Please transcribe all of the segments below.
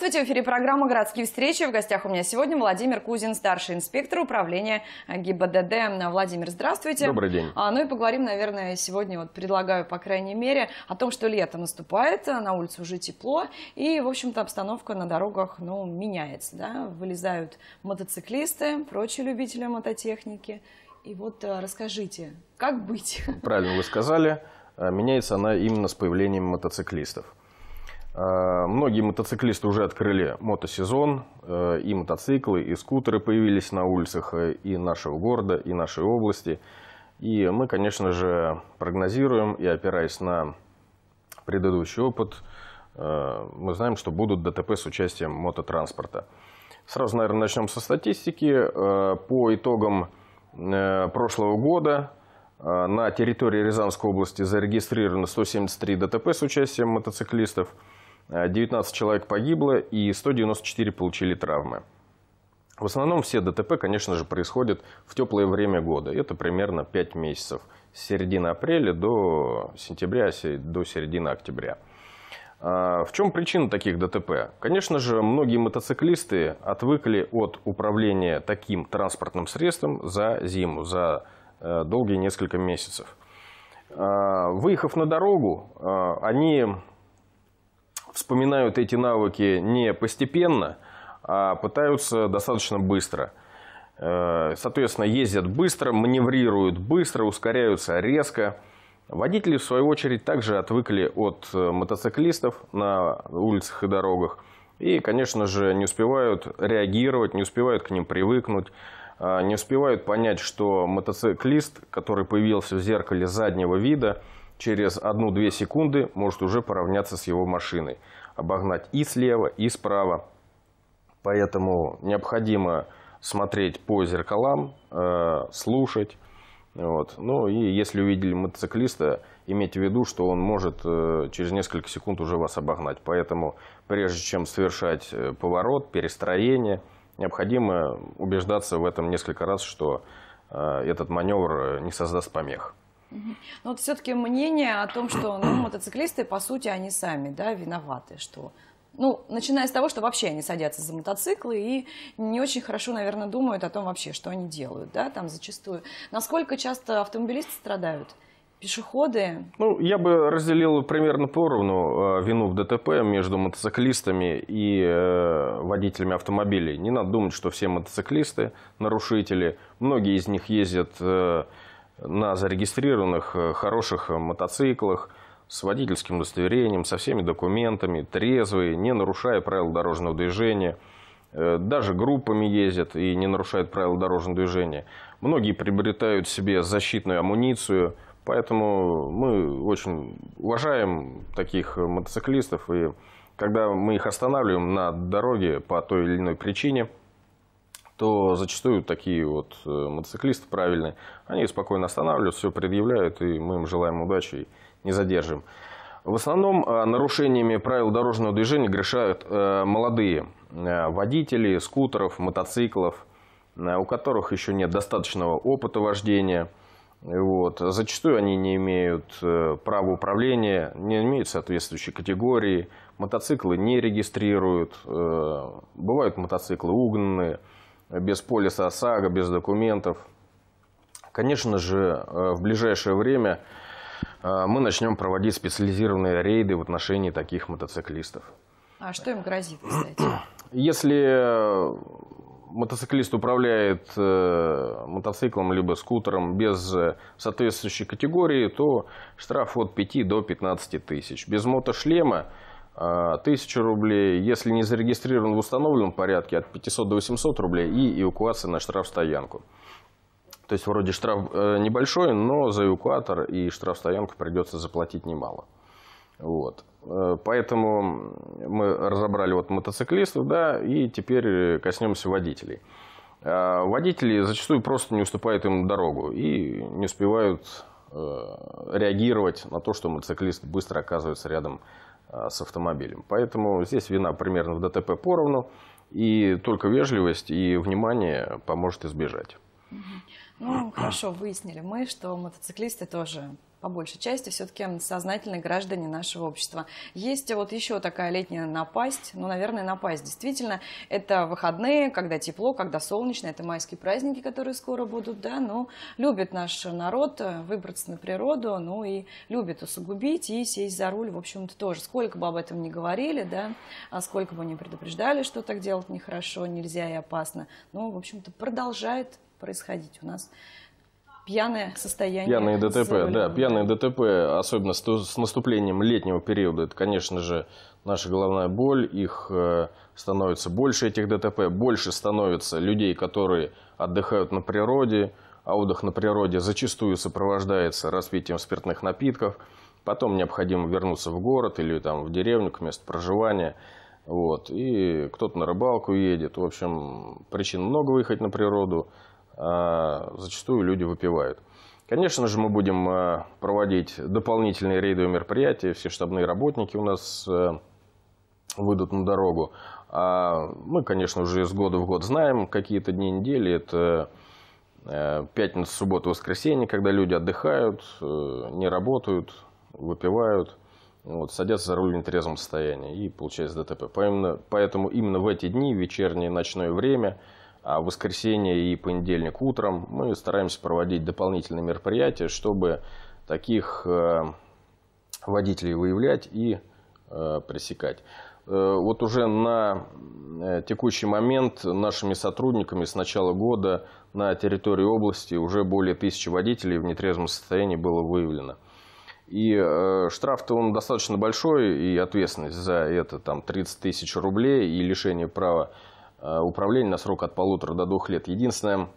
Здравствуйте, в эфире программа «Городские встречи». В гостях у меня сегодня Владимир Кузин, старший инспектор управления э, ГИБДД. Владимир, здравствуйте. Добрый день. А, ну и поговорим, наверное, сегодня, вот предлагаю, по крайней мере, о том, что лето наступает, э, на улице уже тепло, и, в общем-то, обстановка на дорогах, ну, меняется, да? Вылезают мотоциклисты, прочие любители мототехники. И вот э, расскажите, как быть? Правильно вы сказали. Меняется она именно с появлением мотоциклистов. Э, многие мотоциклисты уже открыли мотосезон, э, и мотоциклы, и скутеры появились на улицах э, и нашего города, и нашей области. И мы, конечно же, прогнозируем и опираясь на предыдущий опыт, мы знаем, что будут ДТП с участием мототранспорта. Сразу, наверное, начнем со статистики. По итогам прошлого года на территории Рязанской области зарегистрировано 173 ДТП с участием мотоциклистов – 19 э, человек погибло и 194 получили травмы. В основном все ДТП, конечно же, происходят в теплое время года. Это примерно 5 месяцев. С середины апреля до сентября, до середины октября. А, в чем причина таких ДТП? Конечно же, многие мотоциклисты отвыкли от управления таким транспортным средством за зиму, за э, долгие несколько месяцев. А, выехав на дорогу, а, они вспоминают эти навыки не постепенно, а пытаются достаточно быстро. Э, соответственно, ездят быстро, маневрируют быстро, ускоряются резко. Водители, в свою очередь, также отвыкли от э, мотоциклистов на улицах и дорогах. И, конечно же, не успевают реагировать, не успевают к ним привыкнуть, э, не успевают понять, что мотоциклист, который появился в зеркале заднего вида – через 1-2 секунды может уже поравняться с его машиной. Обогнать и слева, и справа. Поэтому необходимо смотреть по зеркалам, э, слушать. Вот. Ну и если увидели мотоциклиста, имейте в виду, что он может э, через несколько секунд уже вас обогнать. Поэтому прежде чем совершать э, поворот, перестроение, необходимо убеждаться в этом несколько раз, что этот маневр не создаст помех. Но вот все-таки мнение о том, что ну, мотоциклисты, по сути, они сами да, виноваты, что ну, начиная с того, что вообще они садятся за мотоциклы и не очень хорошо, наверное, думают о том вообще, что они делают, да, там зачастую. Насколько часто автомобилисты страдают? Пешеходы? Ну, я бы разделил примерно поровну э, вину в ДТП между мотоциклистами и э, водителями автомобилей. Не надо думать, что все мотоциклисты нарушители. Многие из них ездят... Э, на зарегистрированных э, хороших э, мотоциклах, с водительским удостоверением, со всеми документами, трезвые, не нарушая правил дорожного движения. Э, даже группами ездят и не нарушают правила дорожного движения. Многие приобретают себе защитную амуницию, поэтому мы очень уважаем таких мотоциклистов. И когда мы их останавливаем на дороге по той или иной причине – то зачастую такие вот э, мотоциклисты правильные, они спокойно останавливаются, все предъявляют, и мы им желаем удачи и не задержим. В основном э, нарушениями правил дорожного движения грешают э, молодые водители скутеров, мотоциклов, у которых еще нет достаточного опыта вождения. Вот. Зачастую они не имеют права управления, не имеют соответствующей категории, мотоциклы не регистрируют, бывают мотоциклы угнанные без полиса ОСАГО, без документов. Конечно же, э, в ближайшее время э, мы начнем проводить специализированные рейды в отношении таких мотоциклистов. А что им грозит, кстати? Если э, мотоциклист управляет мотоциклом либо скутером без соответствующей категории, то штраф от 5 до 15 тысяч. Без мотошлема 1000 а, рублей, если не зарегистрирован в установленном порядке, от 500 до 800 рублей и эвакуация на штрафстоянку. То есть вроде штраф э, небольшой, но за эвакуатор и штрафстоянку придется заплатить немало. Вот. Э, поэтому мы разобрали вот мотоциклистов, да, и теперь коснемся водителей. А, водители зачастую просто не уступают им дорогу и не успевают э, реагировать на то, что мотоциклист быстро оказывается рядом с а, с автомобилем. Поэтому здесь вина примерно в ДТП поровну, и только вежливость и внимание поможет избежать. Ну, хорошо, выяснили мы, что мотоциклисты тоже по большей части все-таки сознательные граждане нашего общества. Есть вот еще такая летняя напасть, ну, наверное, напасть действительно. Это выходные, когда тепло, когда солнечно, это майские праздники, которые скоро будут, да, но любит наш народ э, выбраться на природу, ну и любит усугубить и сесть за руль, в общем-то, тоже. Сколько бы об этом ни говорили, да, а сколько бы не предупреждали, что так делать нехорошо, нельзя и опасно, ну, в общем-то, продолжает происходить у нас пьяное состояние. Пьяные ДТП, да, пьяные ДТП, особенно с, с наступлением летнего периода, это, конечно же, наша головная боль, их э, становится больше этих ДТП, больше становится людей, которые отдыхают на природе, а отдых на природе зачастую сопровождается распитием спиртных напитков, потом необходимо вернуться в город или там, в деревню, к месту проживания, вот, и кто-то на рыбалку едет, в общем, причин много выехать на природу, а, зачастую люди выпивают. Конечно же, мы будем а, проводить дополнительные рейды рейдовые мероприятия. Все штабные работники у нас э, выйдут на дорогу. А, мы, конечно, уже из года в год знаем какие-то дни недели. Это э, пятница, суббота, воскресенье, когда люди отдыхают, э, не работают, выпивают, вот, садятся за руль в нетрезвом состоянии и получается ДТП. Поэтому, поэтому именно в эти дни, вечернее, ночное время – а в воскресенье и понедельник утром мы стараемся проводить дополнительные мероприятия, чтобы таких э, водителей выявлять и э, пресекать. Э, вот уже на текущий момент нашими сотрудниками с начала года на территории области уже более тысячи водителей в нетрезвом состоянии было выявлено. И штраф-то он достаточно большой, и ответственность за это там 30 тысяч рублей и лишение права Э, управления на срок от полутора до двух лет. Единственное,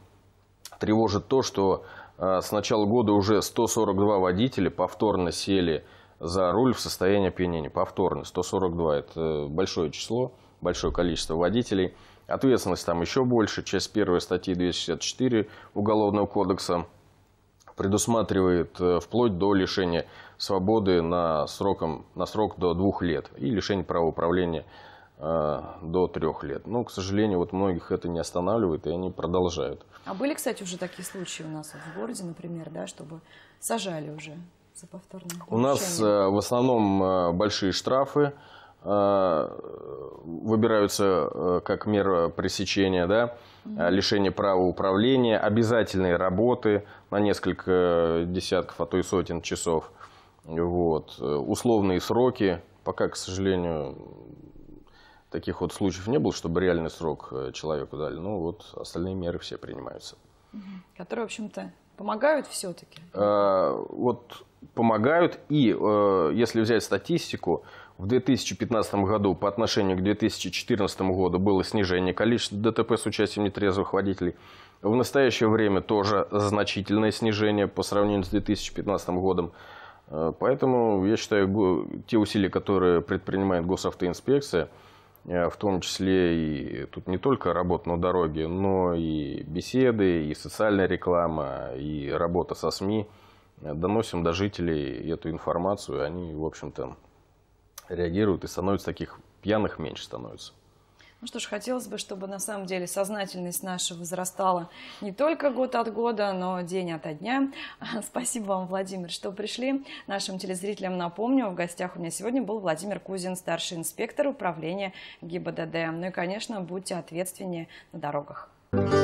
тревожит то, что э, с начала года уже 142 водителя повторно сели за руль в состоянии опьянения. Повторно. 142 – это большое число, большое количество водителей. Ответственность там еще больше. Часть 1 статьи 264 Уголовного кодекса предусматривает э, вплоть до лишения свободы на, сроком, на срок до двух лет и лишения права управления Э, до трех лет. Но, к сожалению, вот многих это не останавливает, и они продолжают. А были, кстати, уже такие случаи у нас в городе, например, да, чтобы сажали уже за повторное У нас э, в основном э, большие штрафы выбираются как мера пресечения, да, лишение права управления, обязательные работы на несколько десятков, а то и сотен часов, вот, условные сроки, пока, к сожалению, таких вот случаев не было, чтобы реальный срок э, человеку дали. Ну вот остальные меры все принимаются. Которые, в общем-то, помогают все-таки? А, э, вот помогают. И э, если взять статистику, в 2015 году по отношению к 2014 году было снижение количества ДТП с участием нетрезвых водителей. В настоящее время тоже значительное снижение по сравнению с 2015 годом. Э, поэтому я считаю, те усилия, которые предпринимает госавтоинспекция, Э, в том числе и тут не только работа на дороге, но и беседы, и социальная реклама, и работа со СМИ. Э, доносим до жителей эту информацию, они, в общем-то, реагируют и становятся таких пьяных меньше становятся. Ну что ж, хотелось бы, чтобы на самом деле сознательность наша возрастала не только год от года, но день ото дня. Спасибо вам, Владимир, что пришли. Нашим телезрителям напомню, в гостях у меня сегодня был Владимир Кузин, старший инспектор управления ГИБДД. Ну и, конечно, будьте ответственнее на дорогах. Thank you.